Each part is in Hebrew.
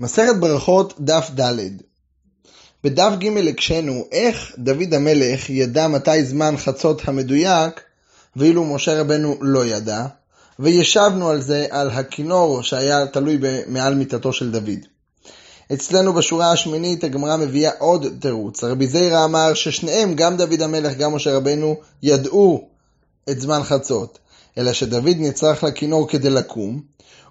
מסכת ברכות דף ד' בדף ג' הקשינו איך דוד המלך ידע מתי זמן חצות המדויק ואילו משה רבנו לא ידע וישבנו על זה על הכינור שהיה תלוי מעל מיטתו של דוד. אצלנו בשורה השמינית הגמרא מביאה עוד תירוץ. רבי זיירא אמר ששניהם, גם דוד המלך, גם משה רבנו, ידעו את זמן חצות. אלא שדוד נצרך לכינור כדי לקום,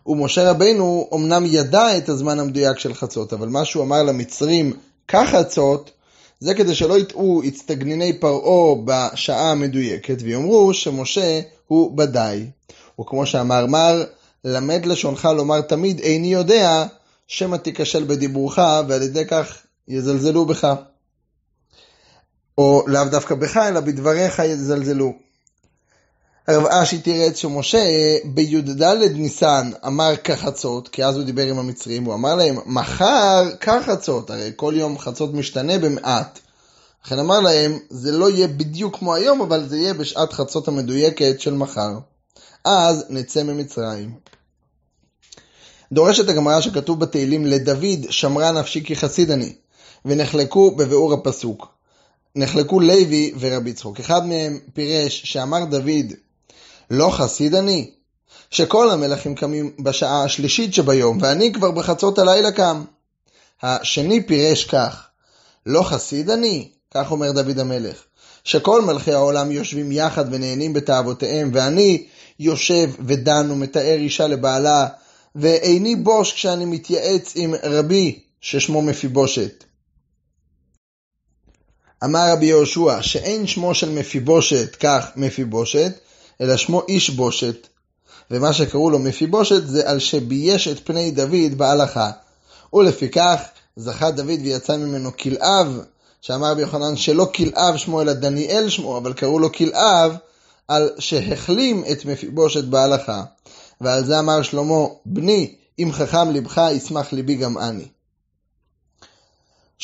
ומשה רבינו אמנם ידע את הזמן המדויק של חצות, אבל מה שהוא אמר למצרים כחצות, זה כדי שלא יטעו הצטגניני פרעה בשעה המדויקת, ויאמרו שמשה הוא בדי וכמו שאמר מר, למד לשונך לומר תמיד איני יודע, שמא תיכשל בדיבורך, ועל ידי כך יזלזלו בך. או לאו דווקא בך, אלא בדבריך יזלזלו. הרב אשי תירץ שמשה בי"ד ניסן אמר כחצות, כי אז הוא דיבר עם המצרים, הוא אמר להם, מחר כחצות, הרי כל יום חצות משתנה במעט. לכן אמר להם, זה לא יהיה בדיוק כמו היום, אבל זה יהיה בשעת חצות המדויקת של מחר. אז נצא ממצרים. דורשת הגמרא שכתוב בתהילים לדוד, שמרה נפשי כי חסיד אני, ונחלקו בביאור הפסוק. נחלקו לוי ורבי צחוק. אחד מהם פירש שאמר דוד לא חסיד אני, שכל המלכים קמים בשעה השלישית שביום, ואני כבר בחצות הלילה קם. השני פירש כך, לא חסיד אני, כך אומר דוד המלך, שכל מלכי העולם יושבים יחד ונהנים בתאוותיהם, ואני יושב ודן ומתאר אישה לבעלה, ואיני בוש כשאני מתייעץ עם רבי ששמו מפיבושת. אמר רבי יהושע שאין שמו של מפיבושת כך מפיבושת, אלא שמו איש בושת. ומה שקראו לו מפיבושת זה על שבייש את פני דוד בהלכה. ולפיכך זכה דוד ויצא ממנו כלאב, שאמר רבי יוחנן שלא כלאב שמו אלא דניאל שמו, אבל קראו לו כלאב, על שהחלים את מפיבושת בהלכה. ועל זה אמר שלמה, בני, אם חכם לבך, ישמח ליבי גם אני.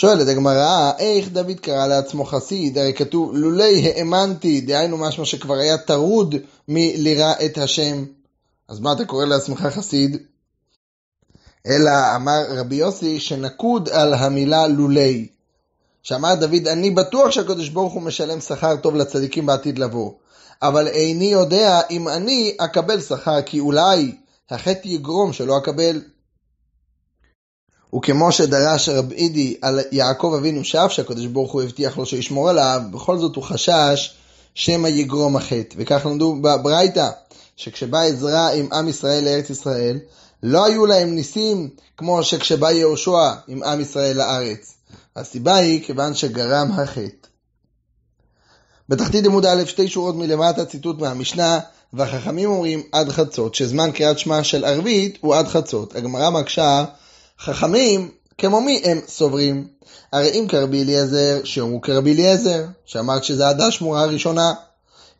שואלת הגמרא, איך דוד קרא לעצמו חסיד? הרי כתוב, לולי האמנתי, דהיינו משמע שכבר היה טרוד מלירא את השם. אז מה אתה קורא לעצמך חסיד? אלא אמר רבי יוסי שנקוד על המילה לולי. שאמר דוד, אני בטוח שהקדוש ברוך הוא משלם שכר טוב לצדיקים בעתיד לבוא, אבל איני יודע אם אני אקבל שכר, כי אולי החטא יגרום שלא אקבל. וכמו שדרש רב אידי על יעקב אבינו שאף שהקדוש ברוך הוא הבטיח לו שישמור עליו, בכל זאת הוא חשש שמא יגרום החטא. וכך למדו בברייתא, שכשבא עזרא עם עם ישראל לארץ ישראל, לא היו להם ניסים כמו שכשבא יהושע עם עם ישראל לארץ. הסיבה היא כיוון שגרם החטא. בתחתית עמוד א', שתי שורות מלמטה, ציטוט מהמשנה, והחכמים אומרים עד חצות, שזמן קריאת שמע של ערבית הוא עד חצות. הגמרא מקשה חכמים כמו מי הם סוברים? הרי אם כרבי אליעזר, שאמרו כרבי אליעזר, שאמרת שזה עדה שמורה הראשונה.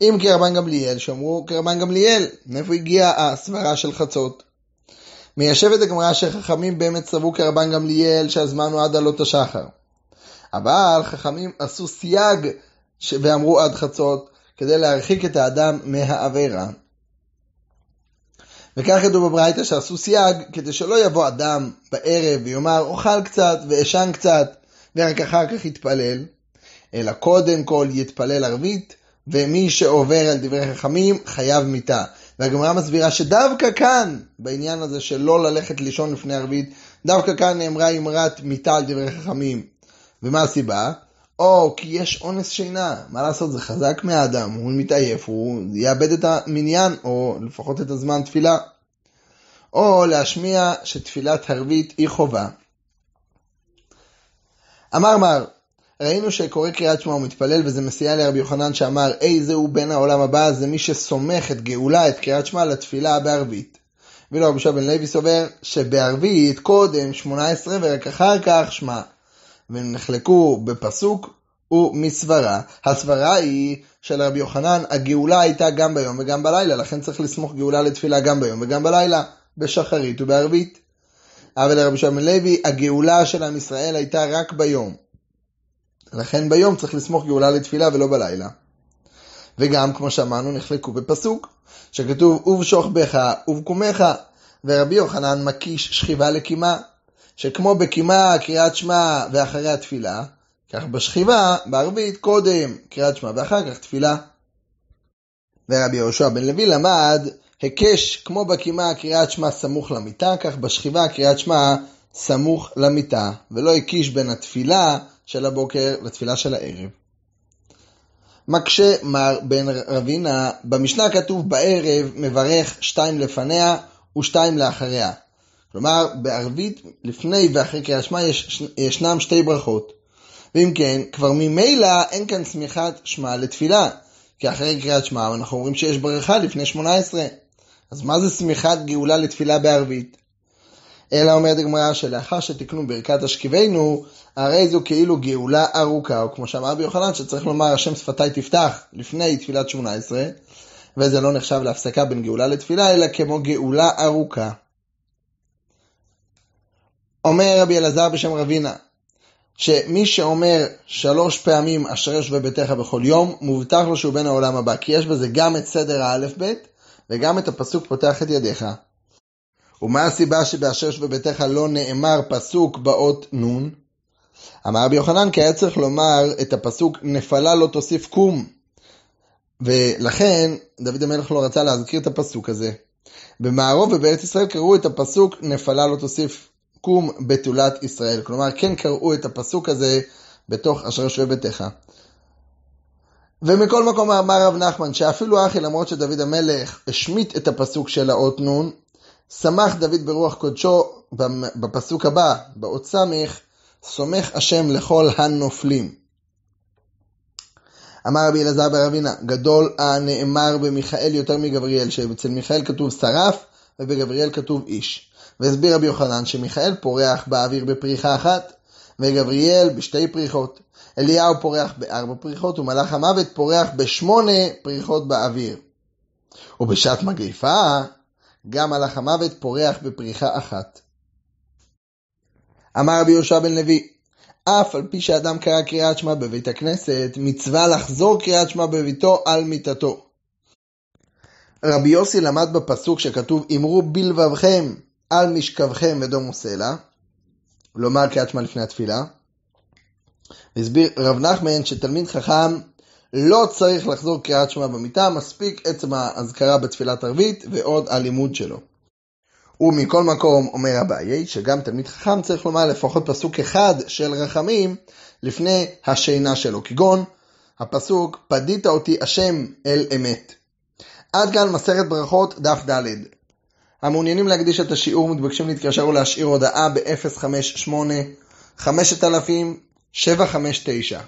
אם כרבן גמליאל, שאמרו כרבן גמליאל, מאיפה הגיעה הסברה של חצות? מיישבת הגמרא שחכמים באמת סברו כרבן גמליאל שהזמן הוא עד עלות השחר. אבל חכמים עשו סייג ואמרו עד חצות כדי להרחיק את האדם מהעבירה. וכך כתוב בברייתא שעשו סייג כדי שלא יבוא אדם בערב ויאמר אוכל קצת ואשן קצת ורק אחר כך יתפלל, אלא קודם כל יתפלל ערבית ומי שעובר על דברי חכמים חייב מיתה. והגמרא מסבירה שדווקא כאן, בעניין הזה של לא ללכת לישון לפני ערבית, דווקא כאן נאמרה אמרת מיתה על דברי חכמים. ומה הסיבה? או כי יש אונס שינה, מה לעשות, זה חזק מהאדם, הוא מתעייף, הוא יאבד את המניין, או לפחות את הזמן תפילה. או להשמיע שתפילת ערבית היא חובה. אמר מר, ראינו שקורא קריאת שמע ומתפלל וזה מסייע לרבי יוחנן שאמר אי הוא בן העולם הבא זה מי שסומך את גאולה את קריאת שמע לתפילה בערבית. ואילו רבי שבן לוי סובר שבערבית קודם שמונה עשרה ורק אחר כך שמע. והם נחלקו בפסוק ומסברה. הסברה היא של רבי יוחנן, הגאולה הייתה גם ביום וגם בלילה, לכן צריך לסמוך גאולה לתפילה גם ביום וגם בלילה, בשחרית ובערבית. אבל רבי שמעון לוי, הגאולה של עם ישראל הייתה רק ביום. לכן ביום צריך לסמוך גאולה לתפילה ולא בלילה. וגם, כמו שאמרנו, נחלקו בפסוק, שכתוב ובשוך בך ובקומך, ורבי יוחנן מקיש שכיבה לקימה, שכמו בקימה קריאת שמע ואחרי התפילה, כך בשכיבה, בערבית, קודם קריאת שמע ואחר כך תפילה. ורבי יהושע בן לוי למד, הקש כמו בקימה קריאת שמע סמוך למיטה, כך בשכיבה קריאת שמע סמוך למיטה, ולא הקיש בין התפילה של הבוקר לתפילה של הערב. מקשה מר בן רבינה, במשנה כתוב בערב מברך שתיים לפניה ושתיים לאחריה. כלומר, בערבית לפני ואחרי קריאת שמע יש, ישנם שתי ברכות. ואם כן, כבר ממילא אין כאן צמיחת שמע לתפילה, כי אחרי קריאת שמע אנחנו אומרים שיש ברכה לפני שמונה עשרה. אז מה זה צמיחת גאולה לתפילה בערבית? אלא אומרת הגמרא שלאחר שתקנו ברכת השכיבנו, הרי זו כאילו גאולה ארוכה, או כמו שאמר רבי יוחנן, שצריך לומר השם שפתי תפתח לפני תפילת שמונה עשרה, וזה לא נחשב להפסקה בין גאולה לתפילה, אלא כמו גאולה ארוכה. אומר רבי אלעזר בשם רבינה, שמי שאומר שלוש פעמים אשר יש בביתך בכל יום, מובטח לו שהוא בן העולם הבא, כי יש בזה גם את סדר האלף-בית וגם את הפסוק פותח את ידיך. ומה הסיבה שבאשר יש בביתך לא נאמר פסוק באות נון? אמר רבי יוחנן כי היה צריך לומר את הפסוק נפלה לא תוסיף קום. ולכן דוד המלך לא רצה להזכיר את הפסוק הזה. במערוב ובארץ ישראל קראו את הפסוק נפלה לא תוסיף קום בתולת ישראל. כלומר, כן קראו את הפסוק הזה בתוך אשר שואב ביתך. ומכל מקום אמר רב נחמן שאפילו אחי למרות שדוד המלך השמיט את הפסוק של האות נון, שמח דוד ברוח קודשו בפסוק הבא, באות סמך, סומך השם לכל הנופלים. אמר רבי אלעזר בר אבינה, גדול הנאמר במיכאל יותר מגבריאל, שאצל מיכאל כתוב שרף, ובגבריאל כתוב איש. והסביר רבי יוחנן שמיכאל פורח באוויר בפריחה אחת, וגבריאל בשתי פריחות. אליהו פורח בארבע פריחות, ומלאך המוות פורח בשמונה פריחות באוויר. ובשעת מגריפה, גם מלאך המוות פורח בפריחה אחת. אמר רבי יהושע בן לוי, אף על פי שאדם קרא קריאת שמע בבית הכנסת, מצווה לחזור קריאת שמע בביתו על מיטתו. רבי יוסי למד בפסוק שכתוב אמרו בלבבכם על משכבכם ודומו סלע, לומר קריאת שמע לפני התפילה. הסביר רב נחמן שתלמיד חכם לא צריך לחזור קריאת שמע במיטה, מספיק עצם האזכרה בתפילת ערבית ועוד הלימוד שלו. ומכל מקום אומר אביי שגם תלמיד חכם צריך לומר לפחות פסוק אחד של רחמים לפני השינה שלו, כגון הפסוק פדית אותי השם אל אמת. עד כאן מסכת ברכות, דף ד'. המעוניינים להקדיש את השיעור מתבקשים להתקשר ולהשאיר הודעה ב-058 5000 759